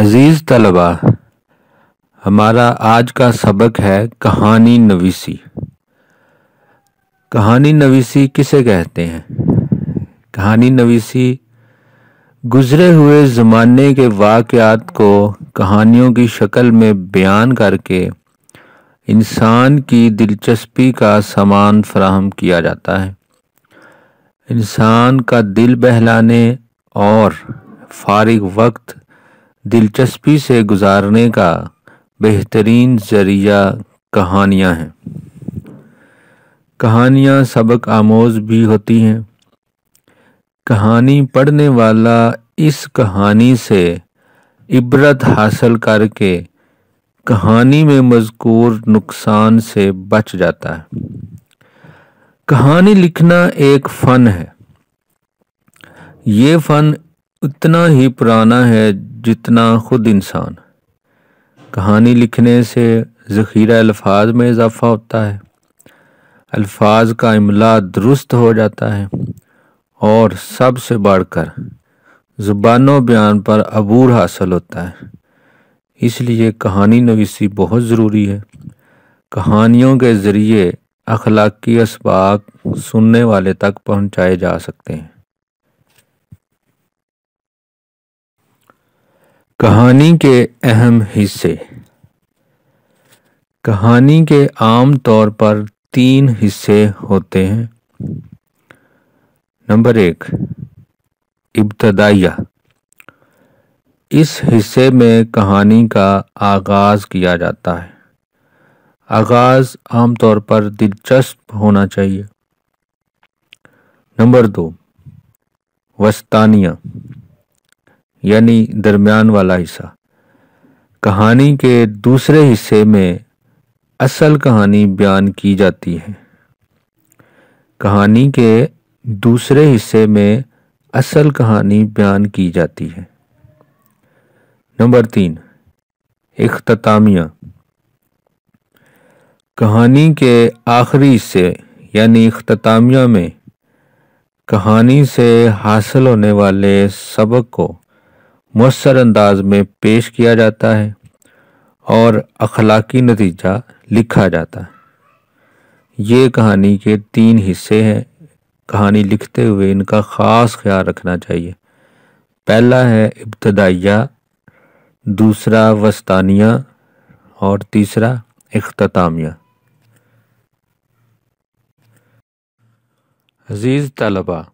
अज़ीज़ तलबा हमारा आज का सबक है कहानी नवीसी कहानी नवीसी किसे कहते हैं कहानी नवीसी गुज़रे हुए ज़माने के वाक़ात को कहानियों की शक्ल में बयान करके इंसान की दिलचस्पी का सामान फराहम किया जाता है इंसान का दिल बहलाने और फारिग वक्त दिलचस्पी से गुजारने का बेहतरीन जरिया कहानियाँ हैं कहानियाँ सबक आमोज भी होती हैं कहानी पढ़ने वाला इस कहानी से इबरत हासिल करके कहानी में मजकूर नुकसान से बच जाता है कहानी लिखना एक फ़न है ये फ़न इतना ही पुराना है जितना ख़ुद इंसान कहानी लिखने से ज़ख़ीरा अल्फाज में इजाफ़ा होता है अल्फाज का इमला दुरुस्त हो जाता है और सबसे बढ़कर ज़ुबान बयान पर अबूर हासिल होता है इसलिए कहानी नवीसी बहुत ज़रूरी है कहानियों के ज़रिए अखलाकी इसबाक सुनने वाले तक पहुंचाए जा सकते हैं कहानी के अहम हिस्से कहानी के आम तौर पर तीन हिस्से होते हैं नंबर एक इब्तदाइया इस हिस्से में कहानी का आगाज़ किया जाता है आगाज़ आमतौर पर दिलचस्प होना चाहिए नंबर दो वस्तानिया यानी दरमियान वाला हिस्सा कहानी के दूसरे हिस्से में असल कहानी बयान की जाती है कहानी के दूसरे हिस्से में असल कहानी बयान की जाती है नंबर तीन अख्तामिया कहानी के आखिरी हिस्से यानी अख्तामिया में कहानी से हासिल होने वाले सबक को मؤثर अंदाज में पेश किया जाता है और अखलाकी नतीजा लिखा जाता है ये कहानी के तीन हिस्से हैं कहानी लिखते हुए इनका ख़ास ख्याल रखना चाहिए पहला है इब्तदाइया दूसरा वस्तानिया और तीसरा अख्तामिया अज़ीज़ तलबा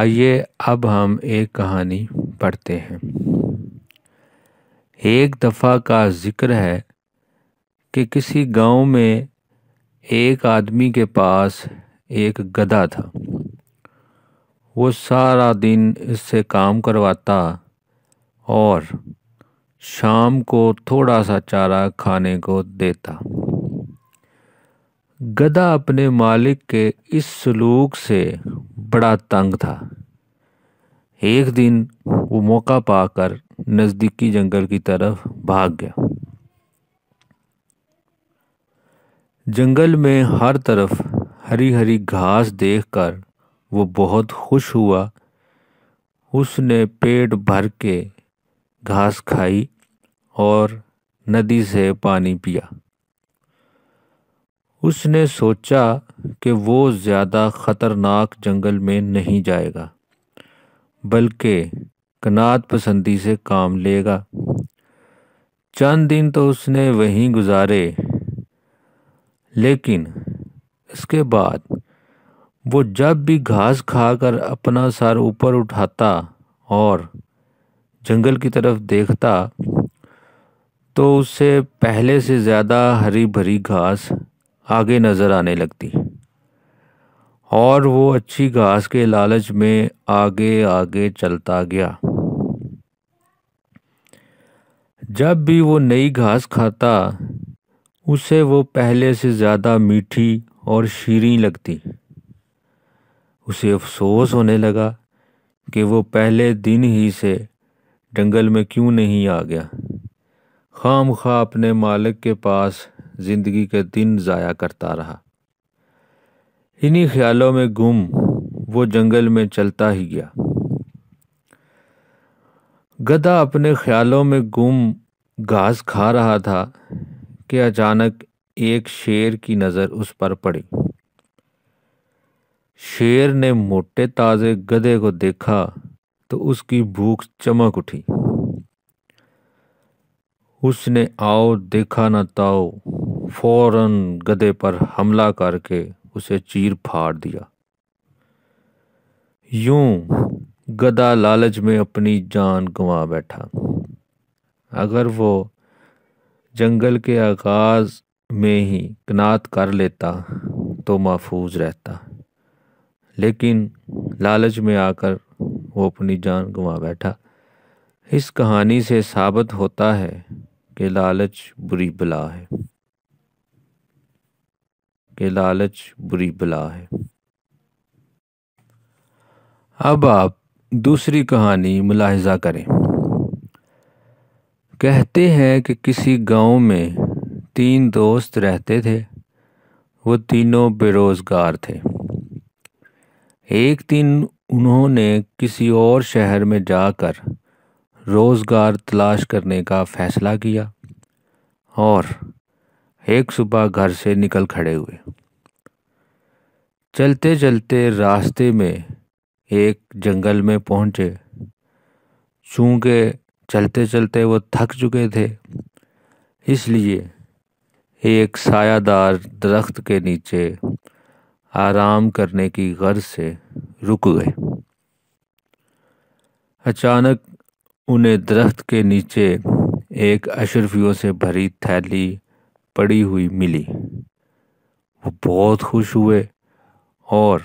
आइए अब हम एक कहानी पढ़ते हैं एक दफ़ा का ज़िक्र है कि किसी गांव में एक आदमी के पास एक गधा था वो सारा दिन इससे काम करवाता और शाम को थोड़ा सा चारा खाने को देता गधा अपने मालिक के इस सलूक से बड़ा तंग था एक दिन वो मौका पाकर नज़दीकी जंगल की तरफ भाग गया जंगल में हर तरफ हरी हरी घास देखकर वो बहुत खुश हुआ उसने पेट भर के घास खाई और नदी से पानी पिया उसने सोचा कि वो ज़्यादा ख़तरनाक जंगल में नहीं जाएगा बल्कि कनात पसंदी से काम लेगा चंद दिन तो उसने वहीं गुजारे लेकिन इसके बाद वो जब भी घास खाकर अपना सर ऊपर उठाता और जंगल की तरफ देखता तो उससे पहले से ज़्यादा हरी भरी घास आगे नज़र आने लगती और वो अच्छी घास के लालच में आगे आगे चलता गया जब भी वो नई घास खाता उसे वो पहले से ज़्यादा मीठी और शीरी लगती उसे अफसोस होने लगा कि वो पहले दिन ही से जंगल में क्यों नहीं आ गया खाम खा अपने मालिक के पास ज़िंदगी के दिन ज़ाया करता रहा इन्हीं ख्यालों में गुम वो जंगल में चलता ही गया गधा अपने ख्यालों में गुम घास खा रहा था कि अचानक एक शेर की नज़र उस पर पड़ी शेर ने मोटे ताज़े गधे को देखा तो उसकी भूख चमक उठी उसने आओ देखा न ताओ फौरन गधे पर हमला करके उसे चीर फाड़ दिया यूं गदा लालच में अपनी जान गंवा बैठा अगर वो जंगल के आगाज में ही कनात कर लेता तो महफूज रहता लेकिन लालच में आकर वो अपनी जान गंवा बैठा इस कहानी से साबित होता है कि लालच बुरी बला है कि लालच बुरी बला है अब आप दूसरी कहानी मुलाहजा करें कहते हैं कि किसी गांव में तीन दोस्त रहते थे वो तीनों बेरोज़गार थे एक दिन उन्होंने किसी और शहर में जाकर रोज़गार तलाश करने का फ़ैसला किया और एक सुबह घर से निकल खड़े हुए चलते चलते रास्ते में एक जंगल में पहुँचे चूँकि चलते चलते वो थक चुके थे इसलिए एक सायादार दरख्त के नीचे आराम करने की गर्ज से रुक गए अचानक उन्हें दरख्त के नीचे एक अशरफियों से भरी थैली पड़ी हुई मिली वो बहुत खुश हुए और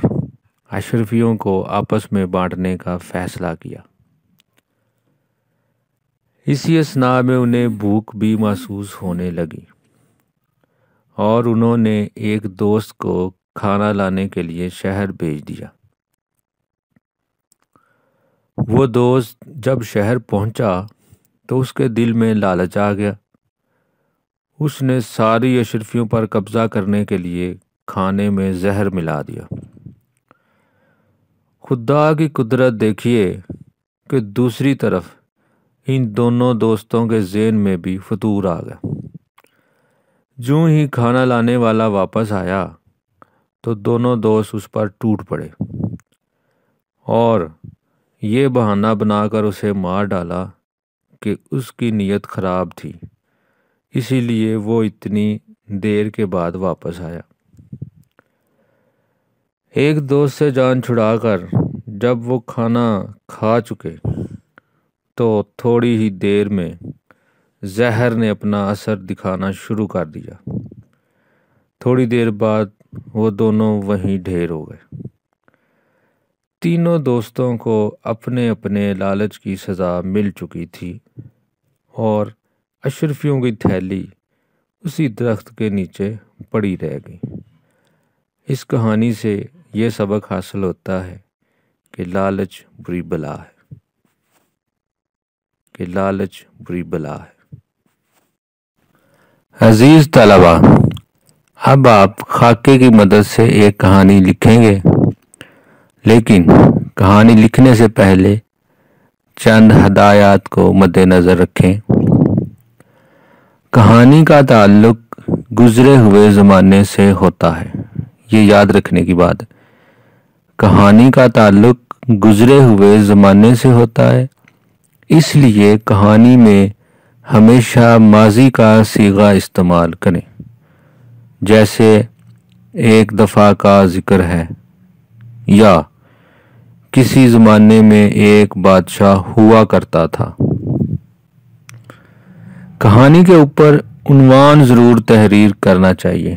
अशरफियों को आपस में बांटने का फैसला किया इसी स्ना में उन्हें भूख भी महसूस होने लगी और उन्होंने एक दोस्त को खाना लाने के लिए शहर भेज दिया वो दोस्त जब शहर पहुंचा तो उसके दिल में लालच आ गया उसने सारी अशरफियों पर कब्ज़ा करने के लिए खाने में जहर मिला दिया खुदा की कुदरत देखिए कि दूसरी तरफ इन दोनों दोस्तों के जेन में भी फतूर आ गया जूँ ही खाना लाने वाला वापस आया तो दोनों दोस्त उस पर टूट पड़े और ये बहाना बनाकर उसे मार डाला कि उसकी नीयत ख़राब थी इसीलिए वो इतनी देर के बाद वापस आया एक दोस्त से जान छुड़ाकर जब वो खाना खा चुके तो थोड़ी ही देर में जहर ने अपना असर दिखाना शुरू कर दिया थोड़ी देर बाद वो दोनों वहीं ढेर हो गए तीनों दोस्तों को अपने अपने लालच की सज़ा मिल चुकी थी और अशरफियों की थैली उसी दरख्त के नीचे पड़ी रह गई इस कहानी से यह सबक हासिल होता है कि लालच बुरी बला है कि लालच बुरी बला है अजीज़ तलबा अब आप खाके की मदद से एक कहानी लिखेंगे लेकिन कहानी लिखने से पहले चंद हदायत को मद्देनज़र रखें कहानी का ताल्लुक गुजरे हुए ज़माने से होता है ये याद रखने की बात है कहानी का ताल्लुक गुजरे हुए ज़माने से होता है इसलिए कहानी में हमेशा माजी का सीगा इस्तेमाल करें जैसे एक दफ़ा का ज़िक्र है या किसी ज़माने में एक बादशाह हुआ करता था कहानी के ऊपर उन्वान ज़रूर तहरीर करना चाहिए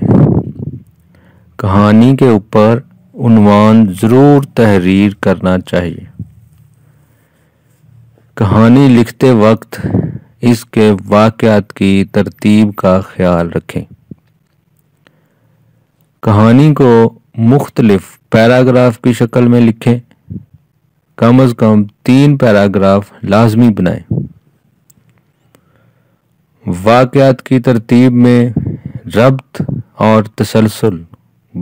कहानी के ऊपर उन्वान ज़रूर तहरीर करना चाहिए कहानी लिखते वक्त इसके वाक्यात की तरतीब का ख्याल रखें कहानी को मुख्तलिफ पैराग्राफ की शक्ल में लिखें कम अज़ कम तीन पैराग्राफ लाजमी बनाएं वाक़ात की तरतीब में रब्त और तसलसल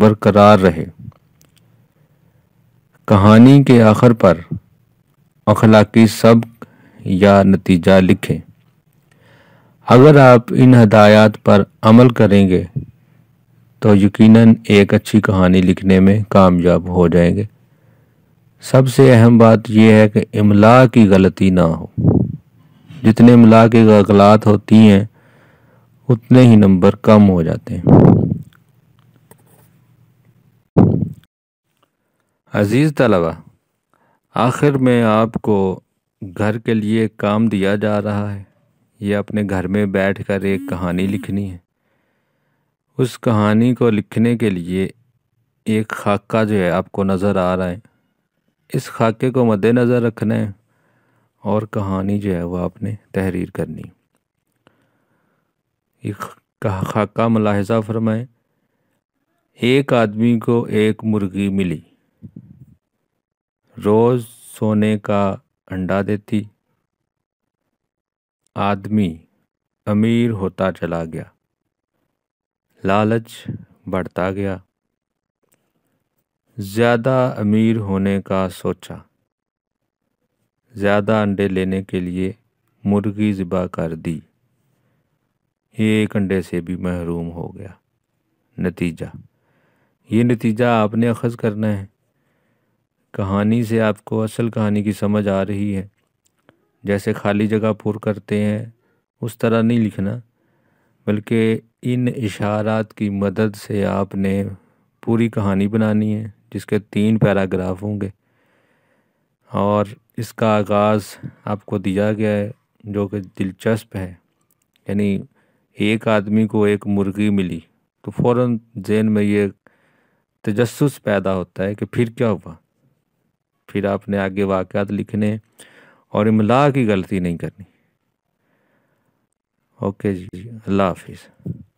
बरकरार रहे कहानी के आखिर पर अखलाकी सबक या नतीजा लिखें अगर आप इन हदायत पर अमल करेंगे तो यकीनन एक अच्छी कहानी लिखने में कामयाब हो जाएंगे सबसे अहम बात यह है कि इमला की गलती ना हो जितने मिला के अगलात होती हैं उतने ही नंबर कम हो जाते हैं अज़ीज़ तलबा आखिर में आपको घर के लिए काम दिया जा रहा है या अपने घर में बैठकर एक कहानी लिखनी है उस कहानी को लिखने के लिए एक खाका जो है आपको नज़र आ रहा है इस खाके को मद्देनज़र रखना है और कहानी जो है वो आपने तहरीर करनी खाका मुलाहजा फरमाए एक आदमी को एक मुर्गी मिली रोज़ सोने का अंडा देती आदमी अमीर होता चला गया लालच बढ़ता गया ज़्यादा अमीर होने का सोचा ज़्यादा अंडे लेने के लिए मुर्गी ज़िबा कर दी ये एक अंडे से भी महरूम हो गया नतीजा ये नतीजा आपने अखज़ करना है कहानी से आपको असल कहानी की समझ आ रही है जैसे खाली जगह पुर करते हैं उस तरह नहीं लिखना बल्कि इन इशारात की मदद से आपने पूरी कहानी बनानी है जिसके तीन पैराग्राफ होंगे और इसका आगाज़ आपको दिया गया है जो कि दिलचस्प है यानी एक आदमी को एक मुर्गी मिली तो फ़ौर जेन में ये तजस्स पैदा होता है कि फिर क्या हुआ फिर आपने आगे वाक़ात लिखने और इमला की गलती नहीं करनी ओके जी अल्लाह हाफिज़